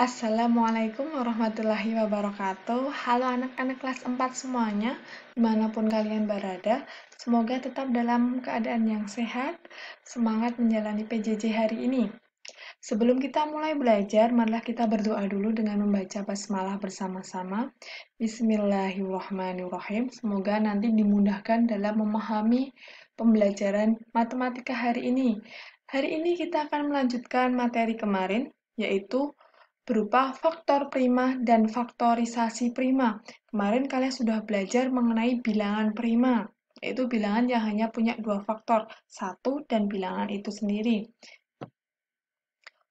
Assalamualaikum warahmatullahi wabarakatuh Halo anak-anak kelas 4 semuanya Dimanapun kalian berada Semoga tetap dalam keadaan yang sehat Semangat menjalani PJJ hari ini Sebelum kita mulai belajar, marilah kita berdoa dulu dengan membaca basmalah bersama-sama. Bismillahirrahmanirrahim. Semoga nanti dimudahkan dalam memahami pembelajaran matematika hari ini. Hari ini kita akan melanjutkan materi kemarin, yaitu berupa faktor prima dan faktorisasi prima. Kemarin kalian sudah belajar mengenai bilangan prima, yaitu bilangan yang hanya punya dua faktor, satu dan bilangan itu sendiri.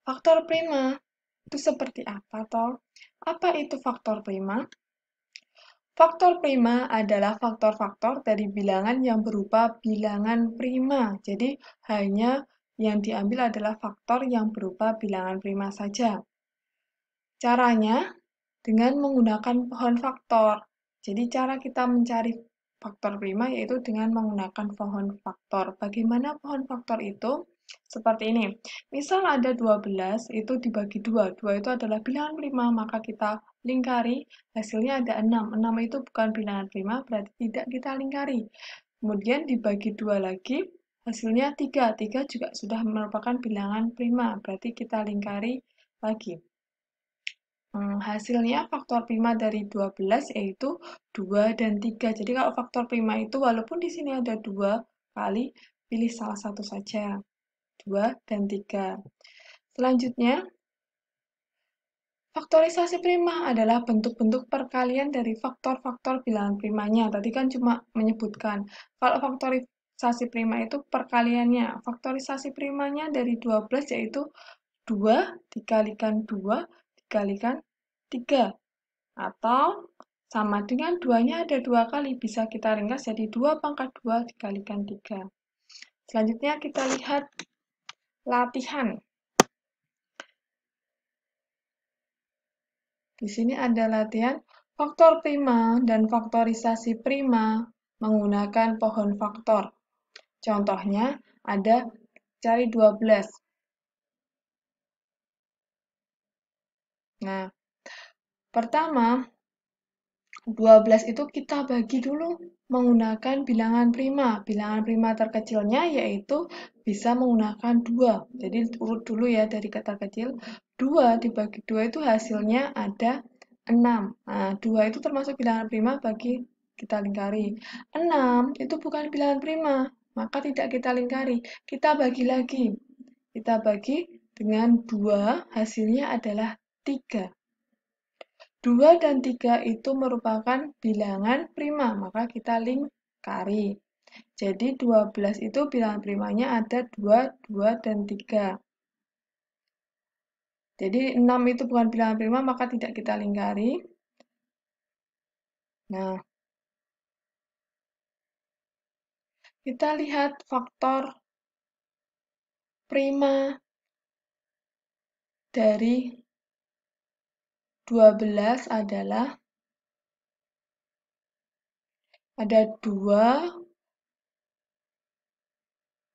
Faktor prima itu seperti apa, toh? Apa itu faktor prima? Faktor prima adalah faktor-faktor dari bilangan yang berupa bilangan prima. Jadi, hanya yang diambil adalah faktor yang berupa bilangan prima saja. Caranya dengan menggunakan pohon faktor. Jadi cara kita mencari faktor prima yaitu dengan menggunakan pohon faktor. Bagaimana pohon faktor itu? Seperti ini. Misal ada 12 itu dibagi 2. 2 itu adalah bilangan prima, maka kita lingkari. Hasilnya ada 6. 6 itu bukan bilangan prima, berarti tidak kita lingkari. Kemudian dibagi 2 lagi, hasilnya 3. 3 juga sudah merupakan bilangan prima, berarti kita lingkari lagi. Mmm, hasilnya faktor prima dari 12 yaitu 2 dan 3. Jadi kalau faktor prima itu walaupun di sini ada 2 kali, pilih salah satu saja. 2 dan 3. Selanjutnya, faktorisasi prima adalah bentuk-bentuk perkalian dari faktor-faktor bilangan primanya. Tadi kan cuma menyebutkan. Kalau faktorisasi prima itu perkaliannya. Faktorisasi primanya dari 12 yaitu 2 dikalikan 2 dikalikan 3. Atau sama dengan 2-nya ada 2 kali, bisa kita ringkas jadi 2 pangkat 2 dikalikan 3. Selanjutnya kita lihat latihan. Di sini ada latihan faktor prima dan faktorisasi prima menggunakan pohon faktor. Contohnya ada cari 12. Nah, pertama 12 itu kita bagi dulu menggunakan bilangan prima. Bilangan prima terkecilnya yaitu bisa menggunakan 2. Jadi urut dulu ya dari kata kecil. 2 dibagi 2 itu hasilnya ada 6. Nah, 2 itu termasuk bilangan prima bagi kita lingkari. 6 itu bukan bilangan prima, maka tidak kita lingkari. Kita bagi lagi. Kita bagi dengan 2, hasilnya adalah 3. 2 dan 3 itu merupakan bilangan prima, maka kita lingkari. Jadi 12 itu bilangan primanya ada 2, 2, dan 3. Jadi 6 itu bukan bilangan prima, maka tidak kita lingkari. Nah, kita lihat faktor prima dari Dua adalah ada dua,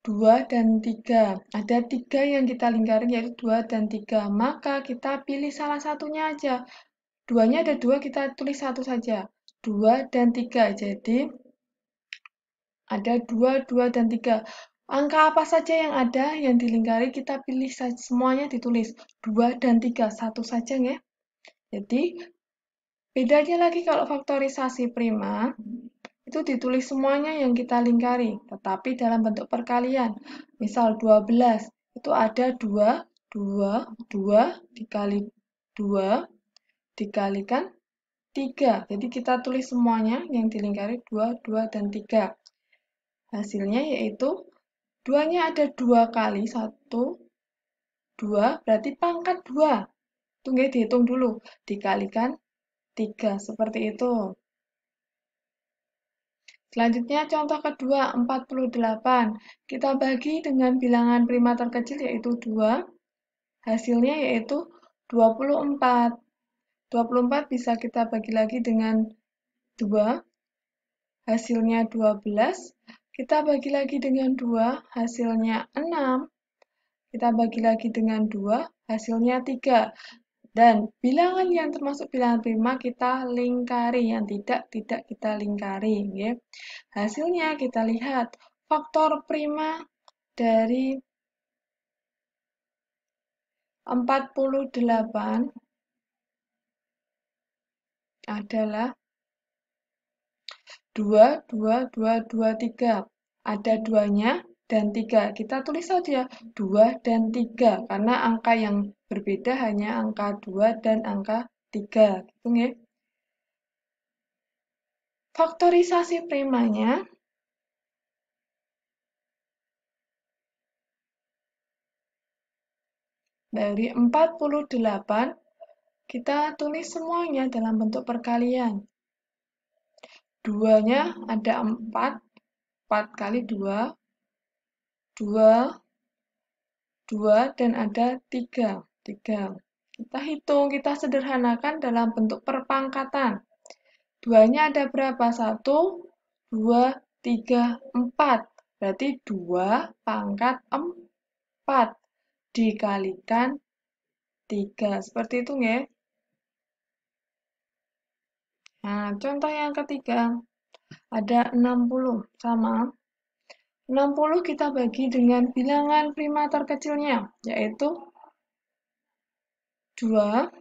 dua dan tiga. Ada tiga yang kita lingkarin yaitu dua dan tiga. Maka kita pilih salah satunya aja. Duanya ada dua, kita tulis satu saja. Dua dan tiga. Jadi ada dua, dua dan tiga. Angka apa saja yang ada yang dilingkari kita pilih semuanya ditulis. Dua dan tiga, satu saja ya. Jadi, bedanya lagi kalau faktorisasi prima, itu ditulis semuanya yang kita lingkari, tetapi dalam bentuk perkalian. Misal 12, itu ada 2, 2, 2, dikali 2, dikalikan 3. Jadi kita tulis semuanya yang dilingkari 2, 2, dan 3. Hasilnya yaitu 2-nya ada 2 kali 1, 2, berarti pangkat 2. Tunggu dihitung dulu dikalikan 3 seperti itu selanjutnya contoh kedua 48 kita bagi dengan bilangan prima terkecil yaitu 2 hasilnya yaitu 24 24 bisa kita bagi lagi dengan 2 hasilnya 12 kita bagi lagi dengan 2 hasilnya 6 kita bagi lagi dengan 2 hasilnya 3. Dan bilangan yang termasuk bilangan prima kita lingkari, yang tidak tidak kita lingkari. Ya. Hasilnya kita lihat faktor prima dari 48 adalah 2, 2, 2, 2, 3. Ada duanya dan tiga. Kita tulis saja 2 dan 3 karena angka yang berbeda hanya angka 2 dan angka 3 gitu ya. Faktorisasi primanya dari 48 kita tulis semuanya dalam bentuk perkalian. Duanya ada 4, 4 kali 2, 2, 2, dan ada 3. 3. Kita hitung, kita sederhanakan dalam bentuk perpangkatan. 2-nya ada berapa? 1, 2, 3, 4. Berarti 2 pangkat 4 dikalikan 3. Seperti itu ya. Nah, contoh yang ketiga. Ada 60 sama 60 kita bagi dengan bilangan prima terkecilnya, yaitu 2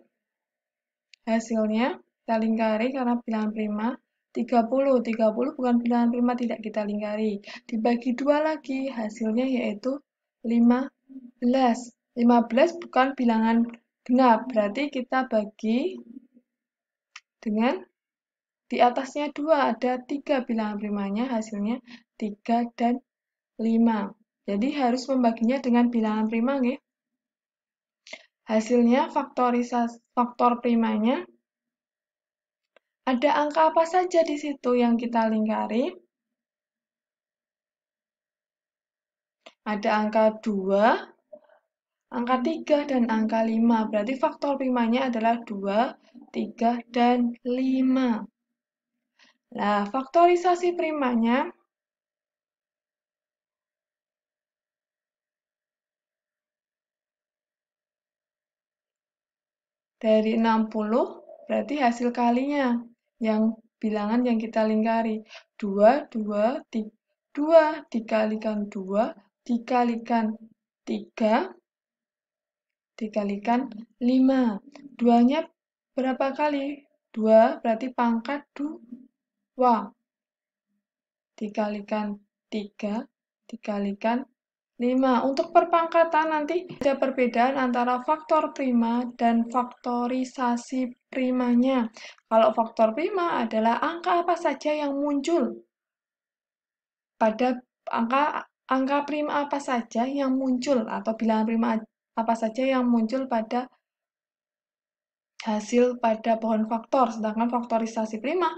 hasilnya kita lingkari karena bilangan prima 30, 30 bukan bilangan prima tidak kita lingkari dibagi 2 lagi hasilnya yaitu 15 15 bukan bilangan genap berarti kita bagi dengan di atasnya 2, ada 3 bilangan primanya hasilnya 3 dan 5 jadi harus membaginya dengan bilangan prima nggih Hasilnya faktor primanya ada angka apa saja di situ yang kita lingkari? Ada angka 2, angka 3, dan angka 5. Berarti faktor primanya adalah 2, 3, dan 5. Nah, faktorisasi primanya dari 60 berarti hasil kalinya yang bilangan yang kita lingkari 2 2 3 2 dikalikan 2 dikalikan 3 dikalikan 5 2-nya berapa kali? 2 berarti pangkat 2 dikalikan 3 dikalikan 5. Untuk perpangkatan nanti ada perbedaan antara faktor prima dan faktorisasi primanya. Kalau faktor prima adalah angka apa saja yang muncul pada angka angka prima apa saja yang muncul atau bilangan prima apa saja yang muncul pada hasil pada pohon faktor. Sedangkan faktorisasi prima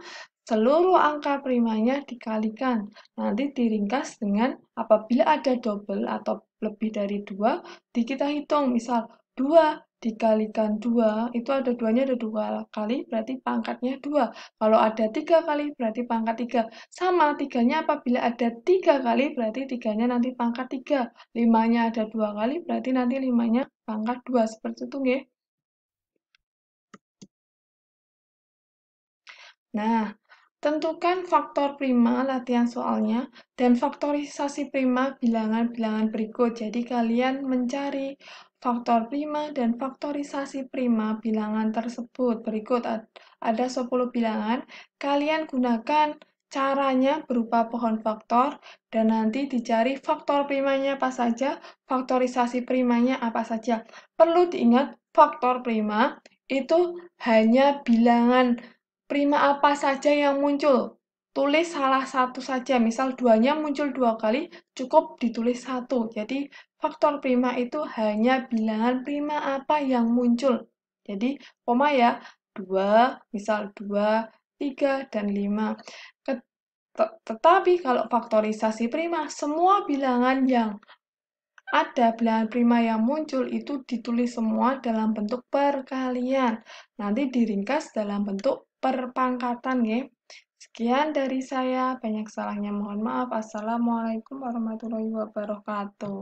Seluruh angka primanya dikalikan. Nanti diringkas dengan apabila ada double atau lebih dari dua, di kita hitung. Misal dua dikalikan dua itu ada duanya ada dua kali, berarti pangkatnya dua Kalau ada tiga kali, berarti pangkat tiga Sama, tiganya apabila ada tiga kali, berarti tiganya nanti pangkat tiga Limanya ada dua kali, berarti nanti limanya pangkat dua Seperti itu, ya. Nah, Tentukan faktor prima latihan soalnya dan faktorisasi prima bilangan-bilangan berikut. Jadi kalian mencari faktor prima dan faktorisasi prima bilangan tersebut. Berikut ada 10 bilangan. Kalian gunakan caranya berupa pohon faktor dan nanti dicari faktor primanya apa saja, faktorisasi primanya apa saja. Perlu diingat faktor prima itu hanya bilangan prima apa saja yang muncul. Tulis salah satu saja, misal duanya muncul dua kali, cukup ditulis satu. Jadi, faktor prima itu hanya bilangan prima apa yang muncul. Jadi, koma ya, dua, misal dua, tiga dan lima. tetapi kalau faktorisasi prima, semua bilangan yang ada bilangan prima yang muncul itu ditulis semua dalam bentuk perkalian. Nanti diringkas dalam bentuk perpangkatan ya. Sekian dari saya, banyak salahnya mohon maaf. Assalamualaikum warahmatullahi wabarakatuh.